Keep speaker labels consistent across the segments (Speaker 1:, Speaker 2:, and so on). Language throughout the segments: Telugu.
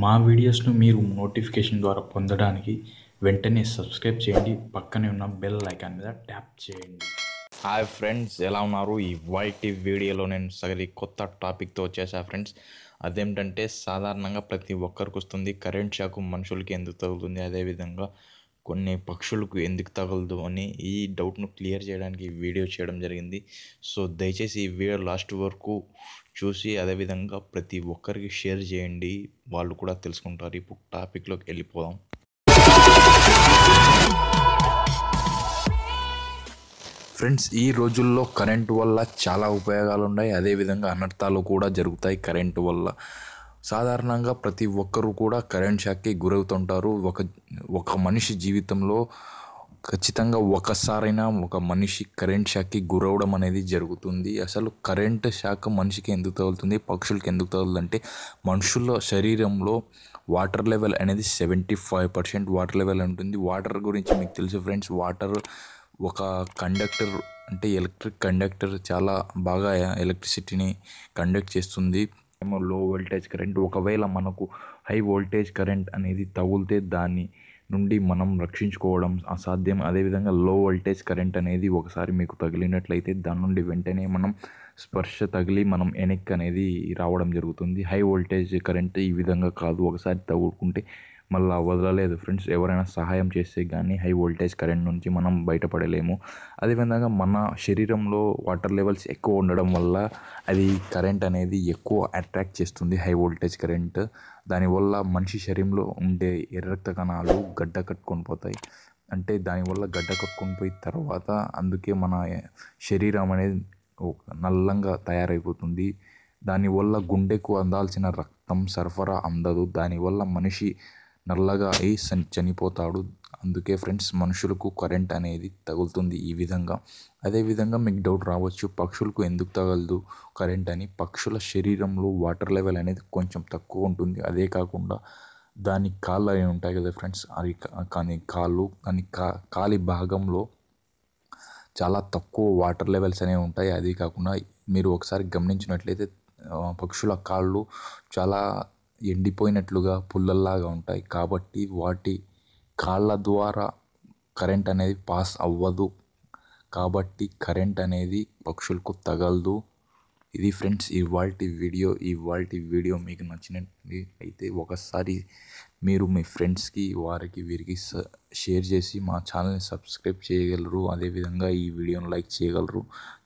Speaker 1: మా వీడియోస్ను మీరు నోటిఫికేషన్ ద్వారా పొందడానికి వెంటనే సబ్స్క్రైబ్ చేయండి పక్కనే ఉన్న బెల్ ఐకాన్ మీద ట్యాప్ చేయండి హాయ్ ఫ్రెండ్స్ ఎలా ఉన్నారు ఈ వైటీ వీడియోలో నేను సగలి కొత్త టాపిక్తో వచ్చేసా ఫ్రెండ్స్ అదేంటంటే సాధారణంగా ప్రతి ఒక్కరికి వస్తుంది కరెంట్ షాక్ మనుషులకి ఎందుకు తగులుతుంది అదేవిధంగా కొన్ని పక్షులకు ఎందుకు తగలదు అని ఈ డౌట్ను క్లియర్ చేయడానికి వీడియో చేయడం జరిగింది సో దయచేసి ఈ వీడియో లాస్ట్ వరకు చూసి అదేవిధంగా ప్రతి ఒక్కరికి షేర్ చేయండి వాళ్ళు కూడా తెలుసుకుంటారు ఇప్పుడు టాపిక్లోకి వెళ్ళిపోదాం ఫ్రెండ్స్ ఈ రోజుల్లో కరెంటు వల్ల చాలా ఉపయోగాలు ఉన్నాయి అదేవిధంగా అనర్థాలు కూడా జరుగుతాయి కరెంటు వల్ల సాధారణంగా ప్రతి ఒక్కరూ కూడా కరెంట్ షాక్కి గురవుతుంటారు ఒక ఒక మనిషి జీవితంలో ఖచ్చితంగా ఒకసారైనా ఒక మనిషి కరెంట్ షాక్కి గురవడం అనేది జరుగుతుంది అసలు కరెంట్ షాక్ మనిషికి ఎందుకు తగులుతుంది పక్షులకి ఎందుకు తగులుతుందంటే మనుషుల శరీరంలో వాటర్ లెవెల్ అనేది seventy five percent water level ఉంటుంది వాటర్ గురించి మీకు తెలుసు ఫ్రెండ్స్ వాటర్ ఒక కండక్టర్ అంటే ఎలక్ట్రిక్ కండక్టర్ చాలా బాగా ఎలక్ట్రిసిటీని కండక్ట్ చేస్తుంది ఏమో లో వోల్టేజ్ కరెంట్ ఒకవేళ మనకు హై వోల్టేజ్ కరెంట్ అనేది తగిలితే దాన్ని నుండి మనం రక్షించుకోవడం అసాధ్యం అదేవిధంగా లో వోల్టేజ్ కరెంట్ అనేది ఒకసారి మీకు తగిలినట్లయితే దాని నుండి వెంటనే మనం స్పర్శ తగిలి మనం వెనక్కి అనేది రావడం జరుగుతుంది హై వోల్టేజ్ కరెంట్ ఈ విధంగా కాదు ఒకసారి తగులుకుంటే మళ్ళీ వదలలేదు ఫ్రెండ్స్ ఎవరైనా సహాయం చేస్తే కానీ హై వోల్టేజ్ కరెంట్ నుంచి మనం బయటపడలేము అదేవిధంగా మన శరీరంలో వాటర్ లెవెల్స్ ఎక్కువ ఉండడం వల్ల అది కరెంట్ అనేది ఎక్కువ అట్రాక్ట్ చేస్తుంది హై వోల్టేజ్ కరెంట్ దానివల్ల మనిషి శరీరంలో ఉండే ఎర్రక్త కణాలు గడ్డ కట్టుకొని పోతాయి అంటే దానివల్ల గడ్డ కట్టుకొని పోయిన తర్వాత అందుకే మన శరీరం అనేది నల్లంగా తయారైపోతుంది దానివల్ల గుండెకు అందాల్సిన రక్తం సరఫరా అందదు దానివల్ల మనిషి నల్లగా అయి చనిపోతాడు అందుకే ఫ్రెండ్స్ మనుషులకు కరెంట్ అనేది తగులుతుంది ఈ విధంగా అదేవిధంగా మీకు డౌట్ రావచ్చు పక్షులకు ఎందుకు తగలదు కరెంట్ అని పక్షుల శరీరంలో వాటర్ లెవెల్ అనేది కొంచెం తక్కువ ఉంటుంది అదే కాకుండా దాని కాళ్ళు అవి ఉంటాయి కదా ఫ్రెండ్స్ అవి కానీ కాళ్ళు కానీ కా కాలి భాగంలో చాలా తక్కువ వాటర్ లెవెల్స్ అనేవి ఉంటాయి అదే కాకుండా మీరు ఒకసారి గమనించినట్లయితే పక్షుల కాళ్ళు చాలా ఎండిపోయినట్లుగా పుల్లల్లాగా ఉంటాయి కాబట్టి వాటి కాళ్ళ ద్వారా కరెంట్ అనేది పాస్ అవ్వదు కాబట్టి కరెంట్ అనేది పక్షులకు తగలదు ఇది ఫ్రెండ్స్ ఇవాల్టి వీడియో ఇవాల్టి వీడియో మీకు నచ్చినట్టు అయితే ఒకసారి మీరు మీ ఫ్రెండ్స్కి వారికి వీరికి షేర్ చేసి మా ఛానల్ని సబ్స్క్రైబ్ చేయగలరు అదేవిధంగా ఈ వీడియోను లైక్ చేయగలరు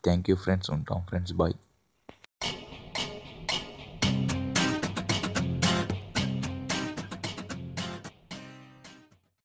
Speaker 1: థ్యాంక్ యూ ఫ్రెండ్స్ ఉంటాం ఫ్రెండ్స్ బాయ్